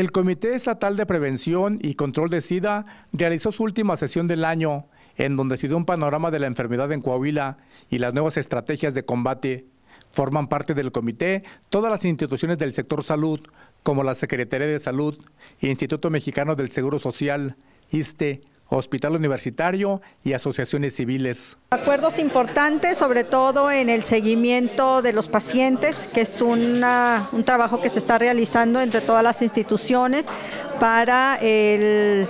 El Comité Estatal de Prevención y Control de SIDA realizó su última sesión del año, en donde se dio un panorama de la enfermedad en Coahuila y las nuevas estrategias de combate. Forman parte del comité todas las instituciones del sector salud, como la Secretaría de Salud, Instituto Mexicano del Seguro Social, ISTE, hospital universitario y asociaciones civiles. Acuerdos importantes, sobre todo en el seguimiento de los pacientes, que es un trabajo que se está realizando entre todas las instituciones, para el,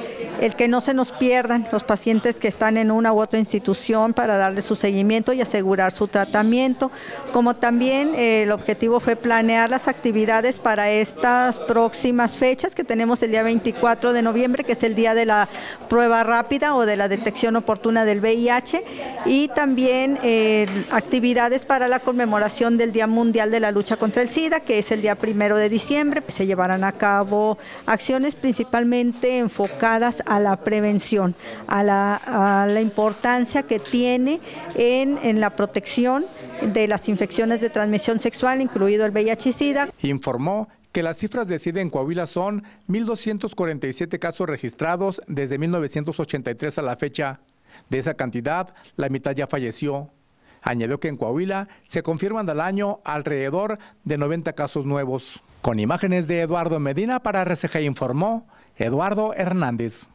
que no se nos pierdan los pacientes que están en una u otra institución para darle su seguimiento y asegurar su tratamiento, como también eh, el objetivo fue planear las actividades para estas próximas fechas que tenemos el día 24 de noviembre, que es el día de la prueba rápida o de la detección oportuna del VIH, y también eh, actividades para la conmemoración del Día Mundial de la Lucha contra el SIDA, que es el día 1 de diciembre, pues, se llevarán a cabo acciones principalmente enfocadas a la prevención, a la, importancia que tiene en, en, la protección de las infecciones de transmisión sexual, incluido el VIH SIDA. Informó que las cifras de SIDA en Coahuila son 1.247 casos registrados desde 1983 a la fecha. De esa cantidad, la mitad ya falleció. Añadió que en Coahuila se confirman al año alrededor de 90 casos nuevos. Con imágenes de Eduardo Medina para RCG informó Eduardo Hernández.